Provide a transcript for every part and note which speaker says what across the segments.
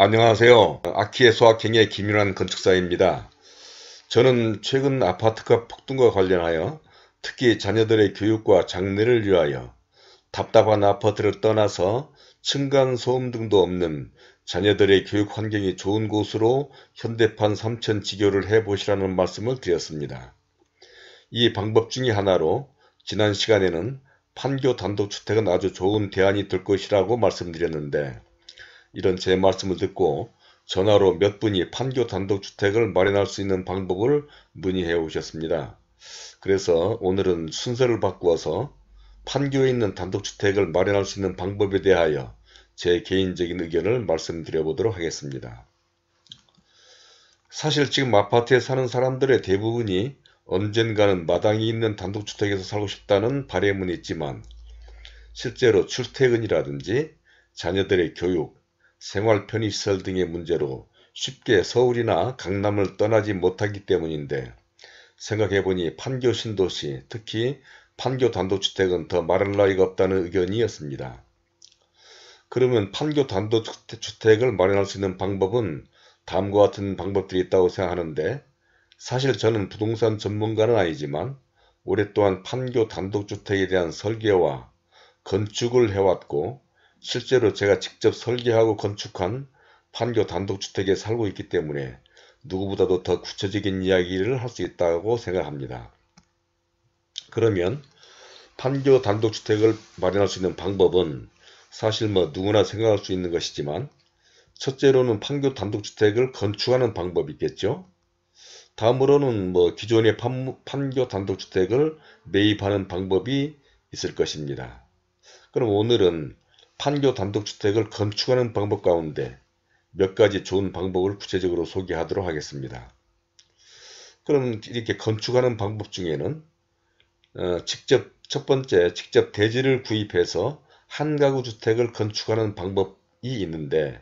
Speaker 1: 안녕하세요. 아키의 소확행의 김윤환 건축사입니다. 저는 최근 아파트가 폭등과 관련하여 특히 자녀들의 교육과 장래를 위하여 답답한 아파트를 떠나서 층간소음 등도 없는 자녀들의 교육 환경이 좋은 곳으로 현대판 삼천 지교를 해보시라는 말씀을 드렸습니다. 이 방법 중의 하나로 지난 시간에는 판교 단독주택은 아주 좋은 대안이 될 것이라고 말씀드렸는데 이런 제 말씀을 듣고 전화로 몇 분이 판교 단독주택을 마련할 수 있는 방법을 문의해 오셨습니다. 그래서 오늘은 순서를 바꾸어서 판교에 있는 단독주택을 마련할 수 있는 방법에 대하여 제 개인적인 의견을 말씀드려 보도록 하겠습니다. 사실 지금 아파트에 사는 사람들의 대부분이 언젠가는 마당이 있는 단독주택에서 살고 싶다는 바램은 있지만 실제로 출퇴근이라든지 자녀들의 교육, 생활편의시설 등의 문제로 쉽게 서울이나 강남을 떠나지 못하기 때문인데 생각해보니 판교 신도시 특히 판교 단독주택은 더 말할 나위가 없다는 의견이었습니다. 그러면 판교 단독주택을 마련할 수 있는 방법은 다음과 같은 방법들이 있다고 생각하는데 사실 저는 부동산 전문가는 아니지만 오랫동안 판교 단독주택에 대한 설계와 건축을 해왔고 실제로 제가 직접 설계하고 건축한 판교 단독주택에 살고 있기 때문에 누구보다도 더 구체적인 이야기를 할 수 있다고 생각합니다. 그러면 판교 단독주택을 마련할 수 있는 방법은 사실 뭐 누구나 생각할 수 있는 것이지만 첫째로는 판교 단독주택을 건축하는 방법이 있겠죠. 다음으로는 뭐 기존의 판, 판교 단독주택을 매입하는 방법이 있을 것입니다. 그럼 오늘은 판교 단독주택을 건축하는 방법 가운데 몇 가지 좋은 방법을 구체적으로 소개하도록 하겠습니다. 그럼 이렇게 건축하는 방법 중에는 어, 직접 첫 번째 직접 대지를 구입해서 한 가구 주택을 건축하는 방법이 있는데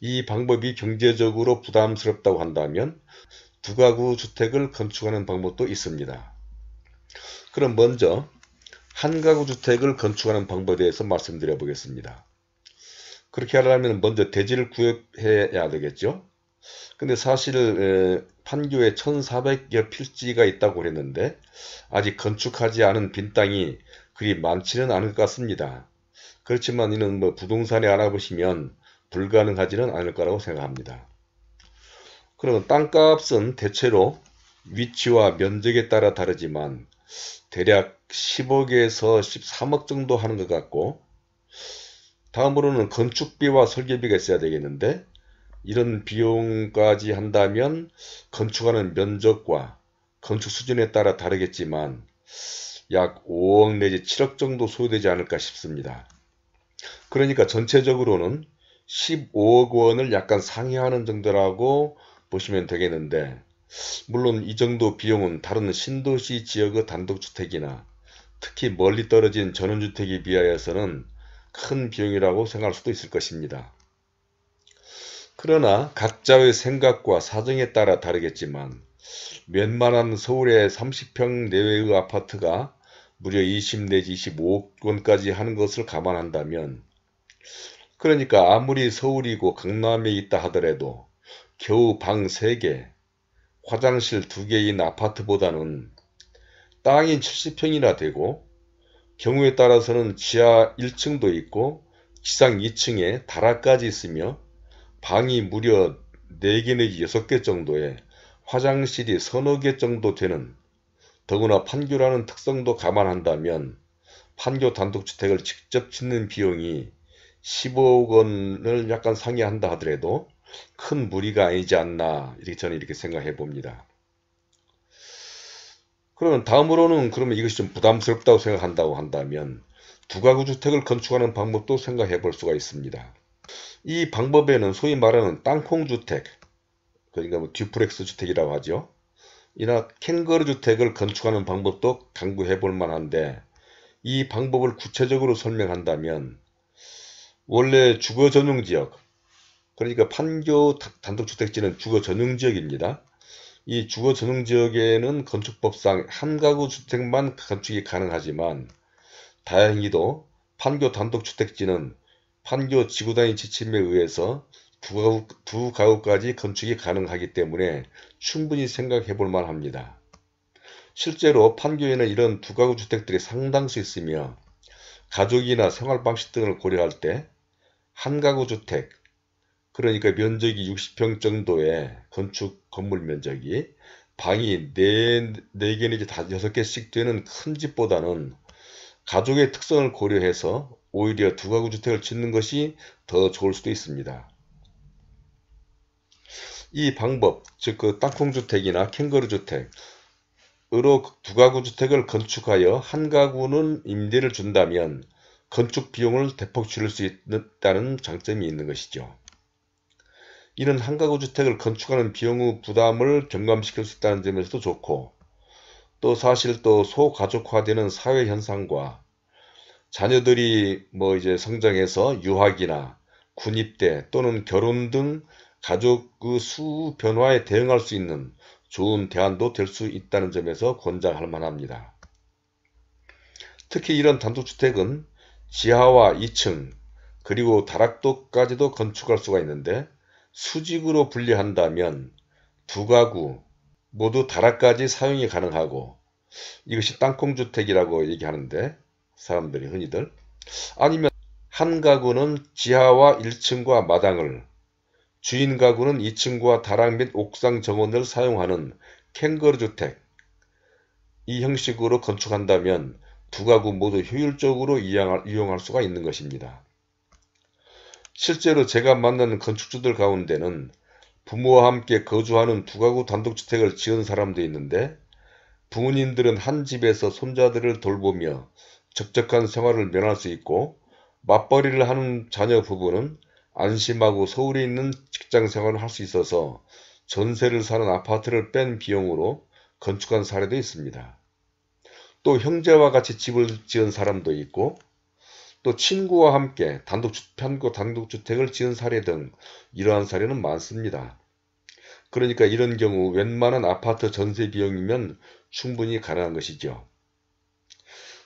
Speaker 1: 이 방법이 경제적으로 부담스럽다고 한다면 두 가구 주택을 건축하는 방법도 있습니다. 그럼 먼저 한 가구 주택을 건축하는 방법에 대해서 말씀드려 보겠습니다. 그렇게 하려면 먼저 대지를 구입해야 되겠죠. 근데 사실 판교에 1400여 필지가 있다고 그랬는데 아직 건축하지 않은 빈 땅이 그리 많지는 않을 것 같습니다. 그렇지만 이는 뭐 부동산에 알아보시면 불가능하지는 않을 거라고 생각합니다. 그러면 땅값은 대체로 위치와 면적에 따라 다르지만 대략 10억에서 13억 정도 하는 것 같고 다음으로는 건축비와 설계비가 있어야 되겠는데 이런 비용까지 한다면 건축하는 면적과 건축 수준에 따라 다르겠지만 약 5억 내지 7억 정도 소요되지 않을까 싶습니다. 그러니까 전체적으로는 15억 원을 약간 상회하는 정도라고 보시면 되겠는데 물론 이 정도 비용은 다른 신도시 지역의 단독주택이나 특히 멀리 떨어진 전원주택에 비하여서는 큰 비용이라고 생각할 수도 있을 것입니다. 그러나 각자의 생각과 사정에 따라 다르겠지만 웬만한 서울의 30평 내외의 아파트가 무려 20 내지 25억 원까지 하는 것을 감안한다면 그러니까 아무리 서울이고 강남에 있다 하더라도 겨우 방 3개, 화장실 2개인 아파트보다는 땅이 70평이나 되고 경우에 따라서는 지하 1층도 있고 지상 2층에 다락까지 있으며 방이 무려 4개 내지 6개 정도에 화장실이 서너 개 정도 되는 더구나 판교라는 특성도 감안한다면 판교 단독주택을 직접 짓는 비용이 15억 원을 약간 상회한다 하더라도 큰 무리가 아니지 않나 이렇게 저는 이렇게 생각해 봅니다. 그러면 다음으로는 그러면 이것이 좀 부담스럽다고 생각한다고 한다면 두 가구 주택을 건축하는 방법도 생각해 볼 수가 있습니다. 이 방법에는 소위 말하는 땅콩 주택, 그러니까 뭐 듀플렉스 주택이라고 하죠. 이나 캥거루 주택을 건축하는 방법도 강구해 볼 만한데 이 방법을 구체적으로 설명한다면 원래 주거 전용 지역, 그러니까 판교 단독주택지는 주거 전용 지역입니다. 이 주거 전용 지역에는 건축법상 한 가구 주택만 건축이 가능하지만 다행히도 판교 단독주택지는 판교 지구단위 지침에 의해서 두, 가구, 두 가구까지 건축이 가능하기 때문에 충분히 생각해 볼 만합니다. 실제로 판교에는 이런 두 가구 주택들이 상당수 있으며 가족이나 생활 방식 등을 고려할 때 한 가구 주택 그러니까 면적이 60평 정도의 건축 건물 면적이 방이 4, 4개 내지 6개씩 되는 큰 집보다는 가족의 특성을 고려해서 오히려 두 가구 주택을 짓는 것이 더 좋을 수도 있습니다. 이 방법, 즉 그 땅콩주택이나 캥거루주택 으로 두 가구 주택을 건축하여 한 가구는 임대를 준다면 건축 비용을 대폭 줄일 수 있다는 장점이 있는 것이죠. 이는 한가구 주택을 건축하는 비용의 부담을 경감시킬 수 있다는 점에서도 좋고 또 사실 또 소가족화되는 사회 현상과 자녀들이 뭐 이제 성장해서 유학이나 군입대 또는 결혼 등 가족의 수 변화에 대응할 수 있는 좋은 대안도 될 수 있다는 점에서 권장할 만합니다. 특히 이런 단독주택은 지하와 2층 그리고 다락도까지도 건축할 수가 있는데 수직으로 분리한다면 두 가구 모두 다락까지 사용이 가능하고 이것이 땅콩주택이라고 얘기하는데 사람들이 흔히들 아니면 한 가구는 지하와 1층과 마당을 주인 가구는 2층과 다락 및 옥상 정원을 사용하는 캥거루 주택 이 형식으로 건축한다면 두 가구 모두 효율적으로 이용할 수가 있는 것입니다. 실제로 제가 만나는 건축주들 가운데는 부모와 함께 거주하는 두가구 단독주택을 지은 사람도 있는데 부모님들은 한 집에서 손자들을 돌보며 적적한 생활을 면할 수 있고 맞벌이를 하는 자녀 부부는 안심하고 서울에 있는 직장 생활을 할 수 있어서 전세를 사는 아파트를 뺀 비용으로 건축한 사례도 있습니다. 또 형제와 같이 집을 지은 사람도 있고 또 친구와 함께 단독주, 단독주택을 지은 사례 등 이러한 사례는 많습니다. 그러니까 이런 경우 웬만한 아파트 전세 비용이면 충분히 가능한 것이죠.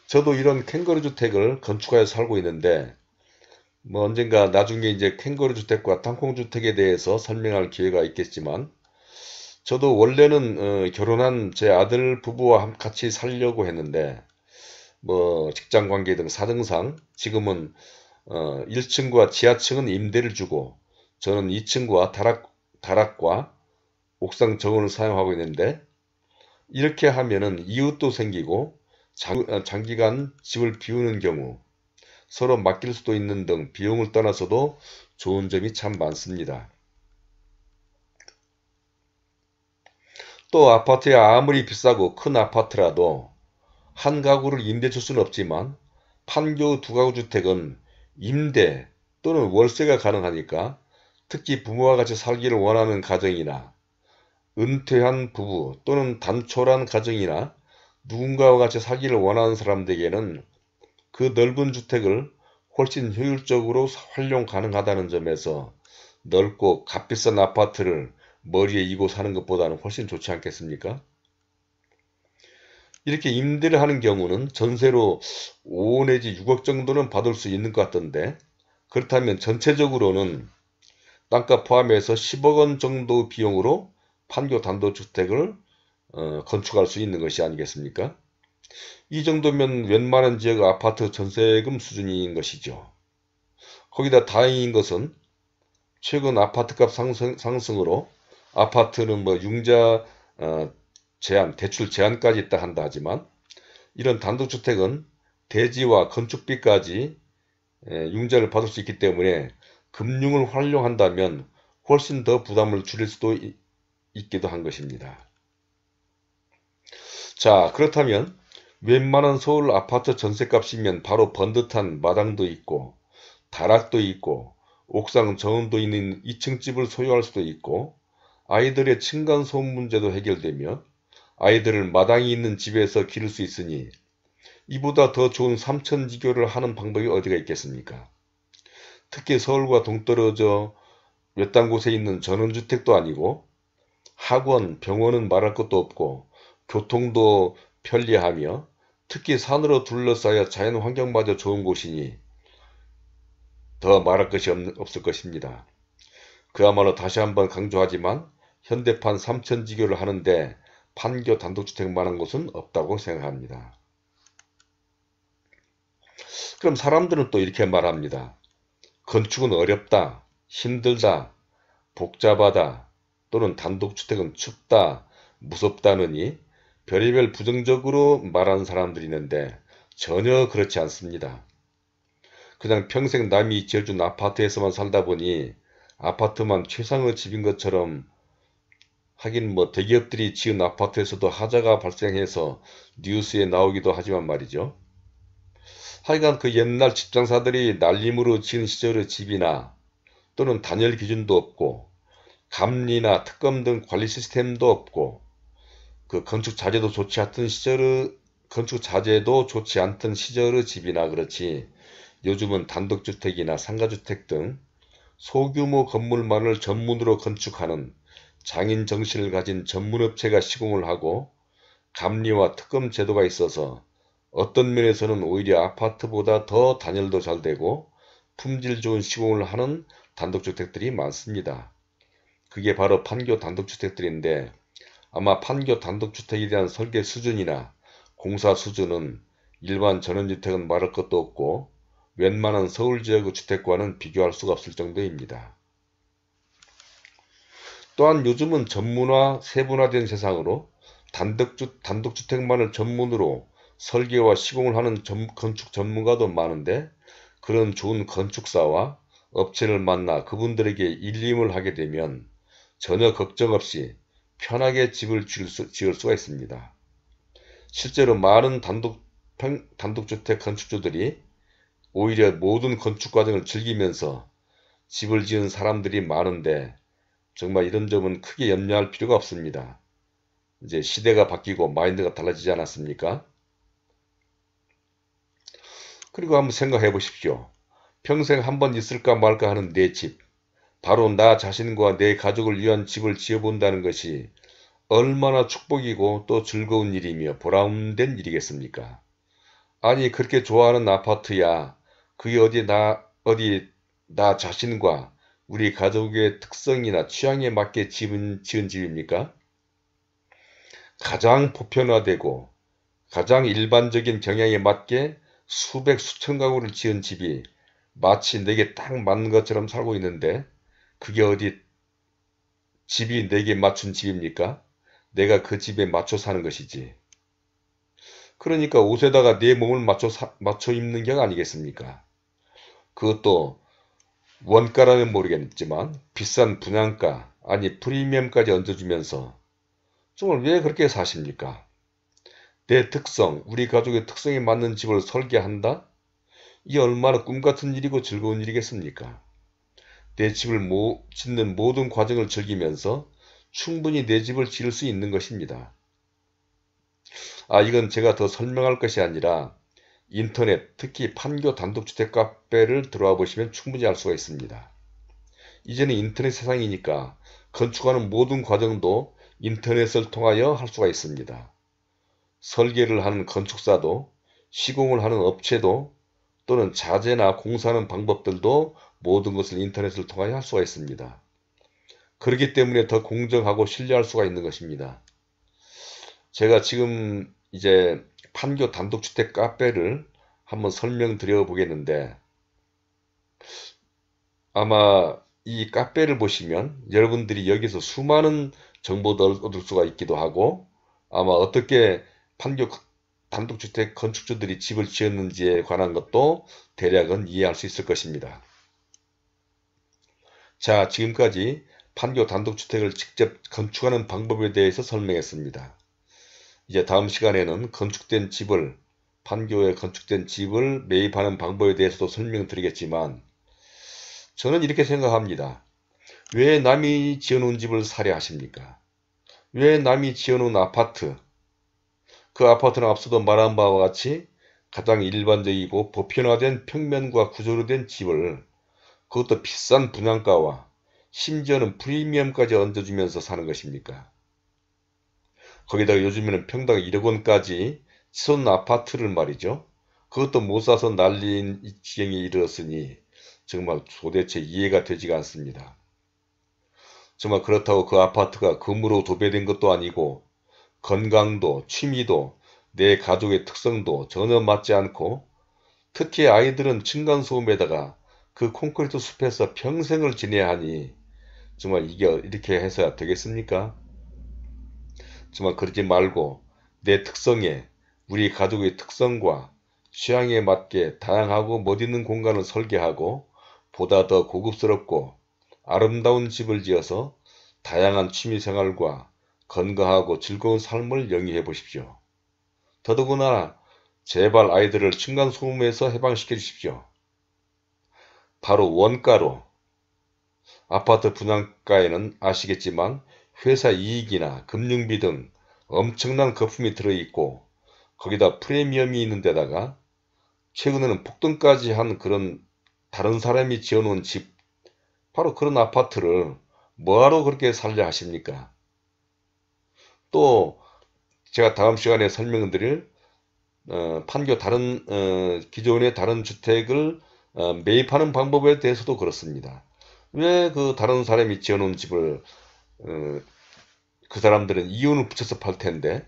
Speaker 1: 저도 이런 캥거루 주택을 건축하여 살고 있는데 뭐 언젠가 나중에 이제 캥거루 주택과 땅콩 주택에 대해서 설명할 기회가 있겠지만 저도 원래는 어, 결혼한 제 아들 부부와 같이 살려고 했는데 뭐 직장 관계 등 사정상 지금은 어 1층과 지하층은 임대를 주고 저는 2층과 다락, 다락과 옥상 정원을 사용하고 있는데 이렇게 하면은 이웃도 생기고 장, 어, 장기간 집을 비우는 경우 서로 맡길 수도 있는 등 비용을 떠나서도 좋은 점이 참 많습니다. 또 아파트에 아무리 비싸고 큰 아파트라도 한 가구를 임대 줄 수는 없지만 판교 두 가구 주택은 임대 또는 월세가 가능하니까 특히 부모와 같이 살기를 원하는 가정이나 은퇴한 부부 또는 단촐한 가정이나 누군가와 같이 살기를 원하는 사람들에게는 그 넓은 주택을 훨씬 효율적으로 활용 가능하다는 점에서 넓고 값비싼 아파트를 머리에 이고 사는 것보다는 훨씬 좋지 않겠습니까? 이렇게 임대를 하는 경우는 전세로 5 내지 6억 정도는 받을 수 있는 것 같던데 그렇다면 전체적으로는 땅값 포함해서 10억 원 정도 비용으로 판교 단독주택을 어, 건축할 수 있는 것이 아니겠습니까? 이 정도면 웬만한 지역 아파트 전세금 수준인 것이죠. 거기다 다행인 것은 최근 아파트값 상승, 으로 아파트는 뭐 융자 어, 제한, 대출 제한까지 있다 한다 하지만 이런 단독주택은 대지와 건축비까지 융자를 받을 수 있기 때문에 금융을 활용한다면 훨씬 더 부담을 줄일 수도 있기도 한 것입니다. 자 그렇다면 웬만한 서울 아파트 전셋값이면 바로 번듯한 마당도 있고 다락도 있고 옥상 정원도 있는 2층 집을 소유할 수도 있고 아이들의 층간소음 문제도 해결되며 아이들을 마당이 있는 집에서 기를 수 있으니 이보다 더 좋은 삼천지교를 하는 방법이 어디가 있겠습니까? 특히 서울과 동떨어져 몇 단 곳에 있는 전원주택도 아니고 학원, 병원은 말할 것도 없고 교통도 편리하며 특히 산으로 둘러싸여 자연 환경마저 좋은 곳이니 더 말할 것이 없, 을 것입니다. 그야말로 다시 한번 강조하지만 현대판 삼천지교를 하는데 판교 단독주택만한 곳은 없다고 생각합니다. 그럼 사람들은 또 이렇게 말합니다. 건축은 어렵다, 힘들다, 복잡하다, 또는 단독주택은 춥다, 무섭다느니 별의별 부정적으로 말하는 사람들이 있는데 전혀 그렇지 않습니다. 그냥 평생 남이 지어준 아파트에서만 살다 보니 아파트만 최상의 집인 것처럼 하긴 뭐 대기업들이 지은 아파트에서도 하자가 발생해서 뉴스에 나오기도 하지만 말이죠. 하여간 그 옛날 집장사들이 날림으로 지은 시절의 집이나 또는 단열 기준도 없고 감리나 특검 등 관리 시스템도 없고 그 건축 자재도 좋지 않던 시절의 건축 자재도 좋지 않던 시절의 집이나 그렇지 요즘은 단독주택이나 상가주택 등 소규모 건물만을 전문으로 건축하는 장인 정신을 가진 전문업체가 시공을 하고 감리와 특검 제도가 있어서 어떤 면에서는 오히려 아파트보다 더 단열도 잘 되고 품질 좋은 시공을 하는 단독주택들이 많습니다. 그게 바로 판교 단독주택들인데 아마 판교 단독주택에 대한 설계 수준이나 공사 수준은 일반 전원주택은 말할 것도 없고 웬만한 서울 지역의 주택과는 비교할 수가 없을 정도입니다. 또한 요즘은 전문화, 세분화된 세상으로 단독주, 단독주택만을 전문으로 설계와 시공을 하는 전, 건축 전문가도 많은데 그런 좋은 건축사와 업체를 만나 그분들에게 일림을 하게 되면 전혀 걱정 없이 편하게 집을 지을, 수, 지을 수가 있습니다. 실제로 많은 단독, 평, 단독주택 건축주들이 오히려 모든 건축 과정을 즐기면서 집을 지은 사람들이 많은데 정말 이런 점은 크게 염려할 필요가 없습니다. 이제 시대가 바뀌고 마인드가 달라지지 않았습니까? 그리고 한번 생각해 보십시오. 평생 한번 있을까 말까 하는 내 집. 바로 나 자신과 내 가족을 위한 집을 지어본다는 것이 얼마나 축복이고 또 즐거운 일이며 보람된 일이겠습니까? 아니 그렇게 좋아하는 아파트야 그게 어디 나 어디 나 자신과 우리 가족의 특성이나 취향에 맞게 집은 지은 집입니까? 가장 보편화되고 가장 일반적인 경향에 맞게 수백 수천 가구를 지은 집이 마치 내게 딱 맞는 것처럼 살고 있는데 그게 어디 집이 내게 맞춘 집입니까? 내가 그 집에 맞춰 사는 것이지. 그러니까 옷에다가 내 몸을 맞춰, 사, 맞춰 입는 게 아니겠습니까? 그것도 원가라면 모르겠지만 비싼 분양가 아니 프리미엄까지 얹어주면서 정말 왜 그렇게 사십니까? 내 특성, 우리 가족의 특성에 맞는 집을 설계한다? 이 얼마나 꿈같은 일이고 즐거운 일이겠습니까? 내 집을 모, 짓는 모든 과정을 즐기면서 충분히 내 집을 지을 수 있는 것입니다. 아 이건 제가 더 설명할 것이 아니라 인터넷, 특히 판교 단독주택 카페를 들어와 보시면 충분히 알 수가 있습니다. 이제는 인터넷 세상이니까 건축하는 모든 과정도 인터넷을 통하여 할 수가 있습니다. 설계를 하는 건축사도 시공을 하는 업체도 또는 자재나 공사하는 방법들도 모든 것을 인터넷을 통하여 할 수가 있습니다. 그렇기 때문에 더 공정하고 신뢰할 수가 있는 것입니다. 제가 지금 이제 판교 단독주택 카페를 한번 설명드려 보겠는데 아마 이 카페를 보시면 여러분들이 여기서 수많은 정보들을 얻을 수가 있기도 하고 아마 어떻게 판교 단독주택 건축주들이 집을 지었는지에 관한 것도 대략은 이해할 수 있을 것입니다. 자 지금까지 판교 단독주택을 직접 건축하는 방법에 대해서 설명했습니다. 이제 다음 시간에는 건축된 집을 판교에 건축된 집을 매입하는 방법에 대해서도 설명드리겠지만 저는 이렇게 생각합니다. 왜 남이 지어놓은 집을 사려 하십니까? 왜 남이 지어놓은 아파트 그 아파트는 앞서도 말한 바와 같이 가장 일반적이고 보편화된 평면과 구조로 된 집을 그것도 비싼 분양가와 심지어는 프리미엄까지 얹어주면서 사는 것입니까? 거기다가 요즘에는 평당 1억 원까지 치솟는 아파트를 말이죠. 그것도 못 사서 난리인 이 지경에 이르렀으니 정말 도대체 이해가 되지가 않습니다. 정말 그렇다고 그 아파트가 금으로 도배된 것도 아니고 건강도 취미도 내 가족의 특성도 전혀 맞지 않고 특히 아이들은 층간소음에다가 그 콘크리트 숲에서 평생을 지내야 하니 정말 이게 이렇게 해서야 되겠습니까? 정말 그러지 말고 내 특성에 우리 가족의 특성과 취향에 맞게 다양하고 멋있는 공간을 설계하고 보다 더 고급스럽고 아름다운 집을 지어서 다양한 취미생활과 건강하고 즐거운 삶을 영위해 보십시오. 더더구나 제발 아이들을 층간소음에서 해방시켜 주십시오. 바로 원가로 아파트 분양가에는 아시겠지만 회사 이익이나 금융비 등 엄청난 거품이 들어있고 거기다 프리미엄이 있는 데다가 최근에는 폭등까지 한 그런 다른 사람이 지어놓은 집 바로 그런 아파트를 뭐하러 그렇게 살려 하십니까? 또 제가 다음 시간에 설명드릴 어, 판교 다른 어, 기존의 다른 주택을 어, 매입하는 방법에 대해서도 그렇습니다. 왜 그 다른 사람이 지어놓은 집을 어, 그 사람들은 이윤을 붙여서 팔 텐데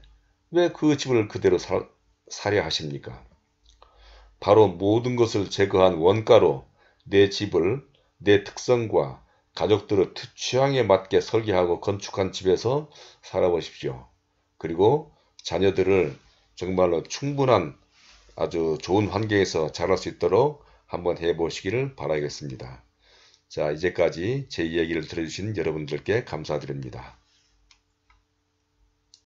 Speaker 1: 왜 그 집을 그대로 사, 사려 하십니까? 바로 모든 것을 제거한 원가로 내 집을 내 특성과 가족들의 취향에 맞게 설계하고 건축한 집에서 살아보십시오. 그리고 자녀들을 정말로 충분한 아주 좋은 환경에서 자랄 수 있도록 한번 해보시기를 바라겠습니다. 자 이제까지 제 이야기를 들어주신 여러분들께 감사드립니다.